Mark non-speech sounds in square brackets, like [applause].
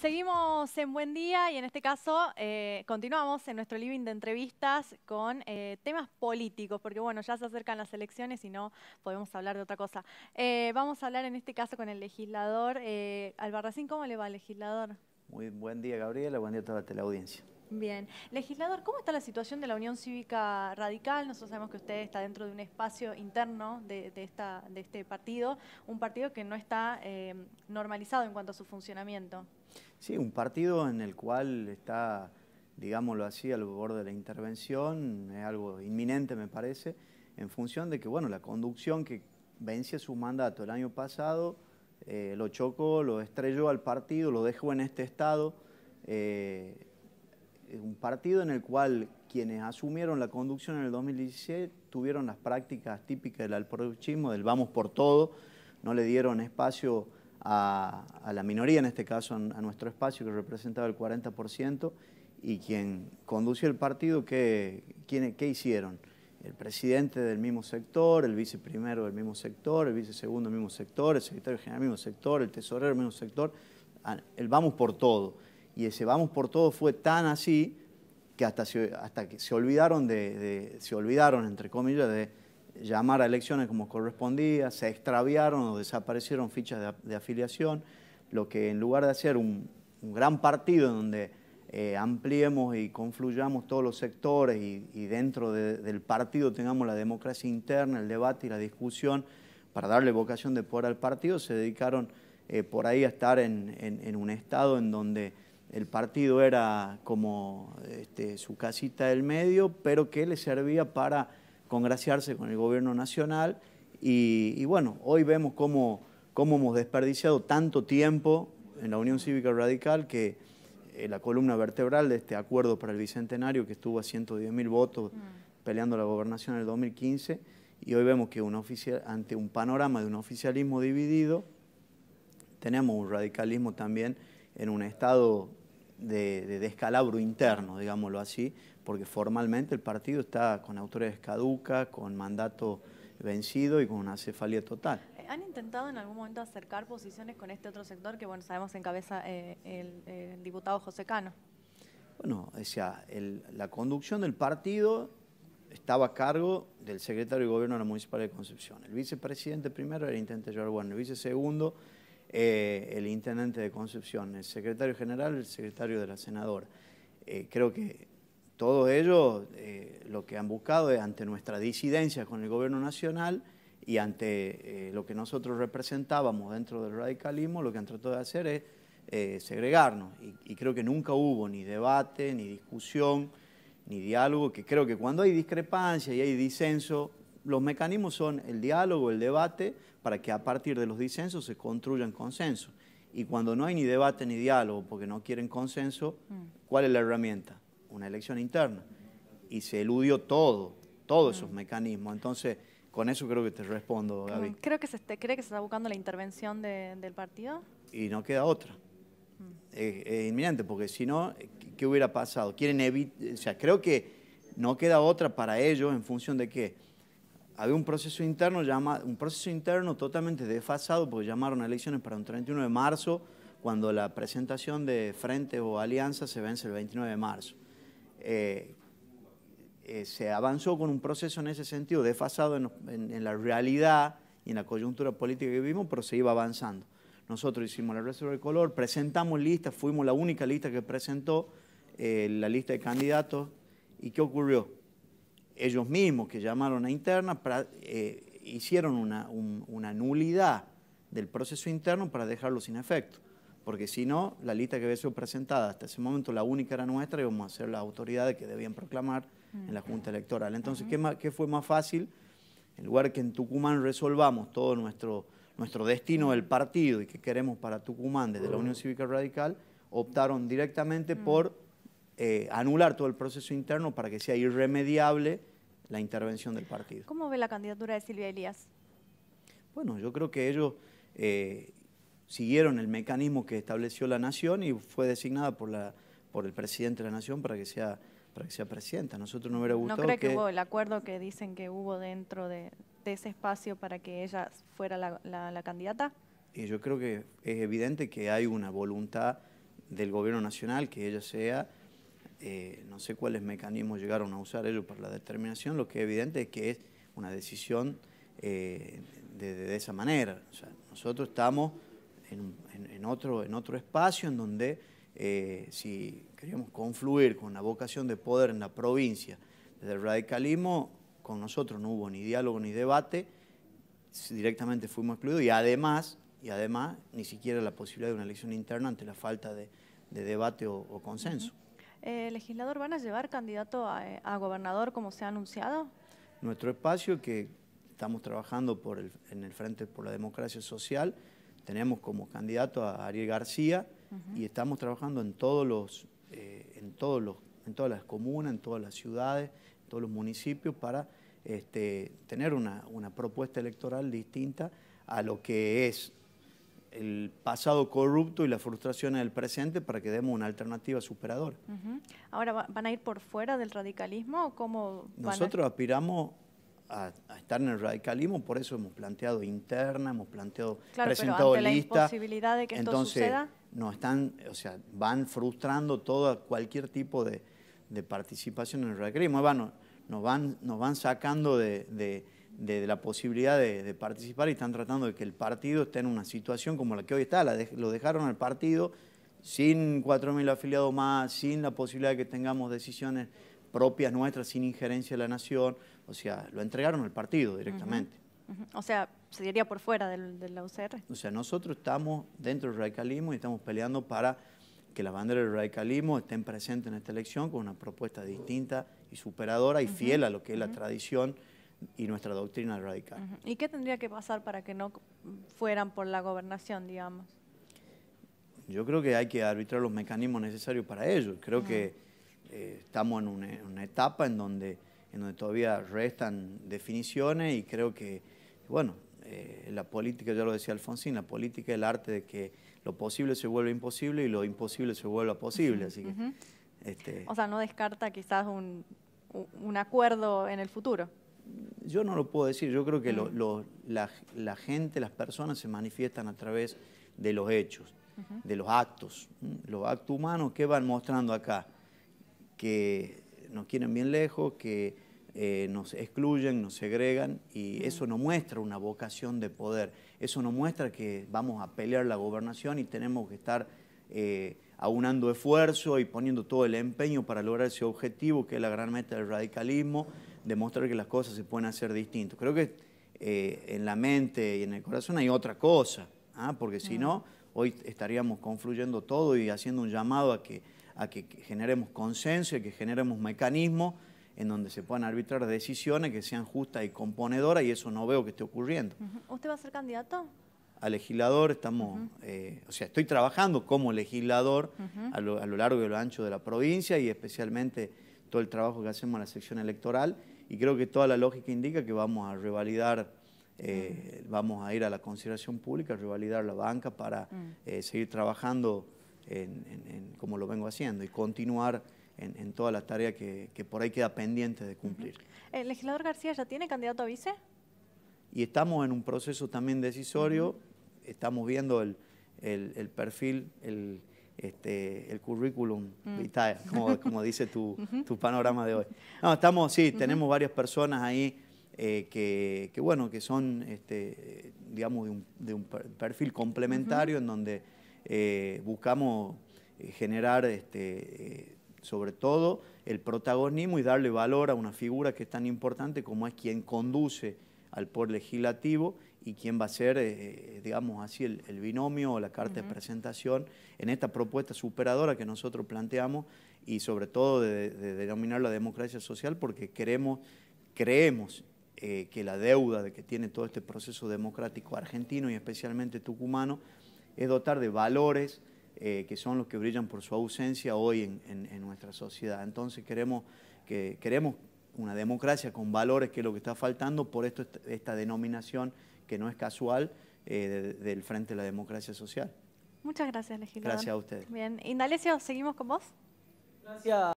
Seguimos en Buen Día y en este caso eh, continuamos en nuestro living de entrevistas con eh, temas políticos, porque bueno, ya se acercan las elecciones y no podemos hablar de otra cosa. Eh, vamos a hablar en este caso con el legislador. Albarracín, ¿cómo le va, legislador? Muy buen día, Gabriela, buen día a toda la audiencia. Bien. Legislador, ¿cómo está la situación de la Unión Cívica Radical? Nosotros sabemos que usted está dentro de un espacio interno de, este partido, un partido que no está em, normalizado en cuanto a su funcionamiento. Sí, un partido en el cual está, digámoslo así, al borde de la intervención, es algo inminente me parece, en función de que, bueno, la conducción que vence su mandato el año pasado, eh, lo chocó, lo estrelló al partido, lo dejó en este estado. Eh, eh, un partido en el cual quienes asumieron la conducción en el 2016 tuvieron las prácticas típicas del alproduchismo, del vamos por todo, no le dieron espacio a, la minoría, en este caso a nuestro espacio que representaba el 40%, y quien condució el partido, ¿qué, qué hicieron? El presidente del mismo sector, el viceprimero del mismo sector, el vicesegundo del mismo sector, el secretario general del mismo sector, el tesorero del mismo sector, el vamos por todo y ese vamos por todo fue tan así que hasta hasta que se olvidaron de, se olvidaron entre comillas de llamar a elecciones como correspondía, se extraviaron o desaparecieron fichas de, afiliación, lo que en lugar de hacer un, gran partido en donde eh, ampliemos y confluyamos todos los sectores y, dentro del partido tengamos la democracia interna, el debate y la discusión para darle vocación de poder al partido, se dedicaron eh, por ahí a estar en un estado en donde el partido era como este, su casita del medio, pero que le servía para congraciarse con el gobierno nacional. Y, bueno, hoy vemos cómo, cómo, hemos desperdiciado tanto tiempo en la Unión Cívica Radical que eh, la columna vertebral de este acuerdo para el Bicentenario, que estuvo a 110 mil votos mm. peleando la gobernación en el 2015, y hoy vemos que ante un panorama de un oficialismo dividido, tenemos un radicalismo también en un estado de, descalabro interno, digámoslo así, porque formalmente el partido está con autoridades caduca, con mandato vencido y con una cefalía total. Eh, ¿Han intentado en algún momento acercar posiciones con este otro sector que, bueno, sabemos encabeza eh, el, diputado José Cano? Bueno, o sea, la conducción del partido estaba a cargo del secretario de Gobierno de la Municipalidad de Concepción. El vicepresidente primero era intente llevar bueno, el vice segundo eh, el intendente de Concepción, el secretario general, el secretario de la senadora. Eh, creo que todos ellos eh, lo que han buscado es ante nuestra disidencia con el gobierno nacional y ante lo que nosotros representábamos dentro del radicalismo, lo que han tratado de hacer es segregarnos. Y, y creo que nunca hubo ni debate, ni discusión, ni diálogo, que creo que cuando hay discrepancia y hay disenso, los mecanismos son el diálogo, el debate, para que a partir de los disensos se construyan consensos. Y cuando no hay ni debate ni diálogo porque no quieren consenso, mm. ¿cuál es la herramienta? Una elección interna. Y se eludió todo, todos esos mm. mecanismos. Entonces, con eso creo que te respondo, David. ¿Creo que se ¿Cree que se está buscando la intervención del partido? Y no queda otra. Mm. Es, inminente, porque si no, eh, ¿qué hubiera pasado? Quieren evitar, o sea, creo que no queda otra para ellos en función de qué había un proceso interno, un proceso interno totalmente desfasado, porque llamaron a elecciones para un 31 de marzo, cuando la presentación de frente o alianza se vence el 29 de marzo. Eh, eh, se avanzó con un proceso en ese sentido, desfasado en, la realidad y en la coyuntura política que vivimos, pero se iba avanzando. Nosotros hicimos la reserva de color, presentamos listas, fuimos la única lista que presentó eh, la lista de candidatos. ¿Y qué ocurrió? ellos mismos que llamaron a interna eh, hicieron una, nulidad del proceso interno para dejarlo sin efecto porque si no, la lista que había sido presentada hasta ese momento, la única era nuestra, íbamos a ser las autoridades que debían proclamar en la Junta Electoral. Entonces, ¿qué, fue más fácil? En lugar que en Tucumán resolvamos todo nuestro, destino del partido y que queremos para Tucumán desde la Unión Cívica Radical, optaron directamente por eh, anular todo el proceso interno para que sea irremediable la intervención del partido. ¿Cómo ve la candidatura de Silvia Elías? Bueno, yo creo que ellos eh, siguieron el mecanismo que estableció la Nación y fue designada por, la, por el presidente de la Nación para que sea para que sea presidenta. Nosotros no hubiera gustado. ¿No cree que, hubo el acuerdo que dicen que hubo dentro de, ese espacio para que ella fuera la, la, la, candidata? Y yo creo que es evidente que hay una voluntad del gobierno nacional que ella sea eh, no sé cuáles mecanismos llegaron a usar ellos para la determinación, lo que es evidente es que es una decisión eh, de, esa manera. nosotros estamos en, otro, espacio en donde eh, si queríamos confluir con la vocación de poder en la provincia del radicalismo, con nosotros no hubo ni diálogo ni debate, directamente fuimos excluidos y además, y además ni siquiera la posibilidad de una elección interna ante la falta de, debate o consenso. Eh, legislador, ¿van a llevar candidato eh, a, gobernador como se ha anunciado? Nuestro espacio que estamos trabajando en el Frente por la Democracia Social, tenemos como candidato a Ariel García y estamos trabajando eh, en todos los, en todas las comunas, en todas las ciudades, en todos los municipios para este, tener una propuesta electoral distinta a lo que es el pasado corrupto y la frustración en el presente para que demos una alternativa superadora. Ahora, ¿van a ir por fuera del radicalismo o Nosotros aspiramos a, estar en el radicalismo, por eso hemos planteado interna, hemos planteado, presentado pero lista. La posibilidad de que entonces, esto suceda. están, o sea, van frustrando todo cualquier tipo de, participación en el radicalismo. van nos van, nos van sacando de de, la posibilidad de, participar y están tratando de que el partido esté en una situación como la que hoy está. lo dejaron al partido sin 4.000 afiliados más, sin la posibilidad de que tengamos decisiones propias nuestras, sin injerencia de la nación. O sea, lo entregaron al partido directamente. O sea, se diría por fuera del, de la UCR. O sea, nosotros estamos dentro del radicalismo y estamos peleando para que las banderas del radicalismo estén presentes en esta elección con una propuesta distinta y superadora y fiel a lo que es la tradición y nuestra doctrina radical. ¿Y qué tendría que pasar para que no fueran por la gobernación, digamos? Yo creo que hay que arbitrar los mecanismos necesarios para ello. Creo que eh, estamos en una, etapa en donde, en donde todavía restan definiciones y creo que, bueno, eh, la política, ya lo decía Alfonsín, la política es el arte de que lo posible se vuelve imposible y lo imposible se vuelva posible. Así que, este o sea, no descarta quizás un, un acuerdo en el futuro yo no lo puedo decir, yo creo que mm. la, gente, las personas se manifiestan a través de los hechos, de los actos, los actos humanos que van mostrando acá, que nos quieren bien lejos, que eh, nos excluyen, nos segregan, y eso no muestra una vocación de poder, eso no muestra que vamos a pelear la gobernación y tenemos que estar... Eh, aunando esfuerzo y poniendo todo el empeño para lograr ese objetivo que es la gran meta del radicalismo demostrar que las cosas se pueden hacer distintos Creo que eh, en la mente y en el corazón hay otra cosa, ¿ah? porque si no, hoy estaríamos confluyendo todo y haciendo un llamado a que, a que generemos consenso y que generemos mecanismos en donde se puedan arbitrar decisiones que sean justas y componedoras, y eso no veo que esté ocurriendo. ¿Usted va a ser candidato? A legislador estamos, eh, o sea, estoy trabajando como legislador a, lo, a, lo, largo y lo ancho de la provincia y especialmente todo el trabajo que hacemos en la sección electoral y creo que toda la lógica indica que vamos a revalidar, eh, mm. vamos a ir a la consideración pública, a revalidar la banca para mm. eh, seguir trabajando en, como lo vengo haciendo y continuar en, todas las tareas que, por ahí queda pendiente de cumplir. ¿El legislador García ya tiene candidato a vice? Y estamos en un proceso también decisorio, estamos viendo el, el perfil, el este, el currículum mm. [laughs] como, dice tu, panorama de hoy. No, estamos, sí, tenemos varias personas ahí eh, que, bueno, que son, este, digamos, de un, perfil complementario en donde eh, buscamos eh, generar, este, sobre todo, el protagonismo y darle valor a una figura que es tan importante como es quien conduce al poder legislativo y quién va a ser, eh, eh, digamos así, el, binomio o la carta de presentación en esta propuesta superadora que nosotros planteamos y sobre todo de, denominar la democracia social porque creemos eh, que la deuda de que tiene todo este proceso democrático argentino y especialmente tucumano es dotar de valores que son los que brillan por su ausencia hoy en, nuestra sociedad. Entonces queremos, queremos una democracia con valores que es lo que está faltando, por esto esta denominación que no es casual, eh, del Frente de la Democracia Social. Muchas gracias, legislador. Gracias a ustedes. Bien, Indalecio, seguimos con vos. Gracias.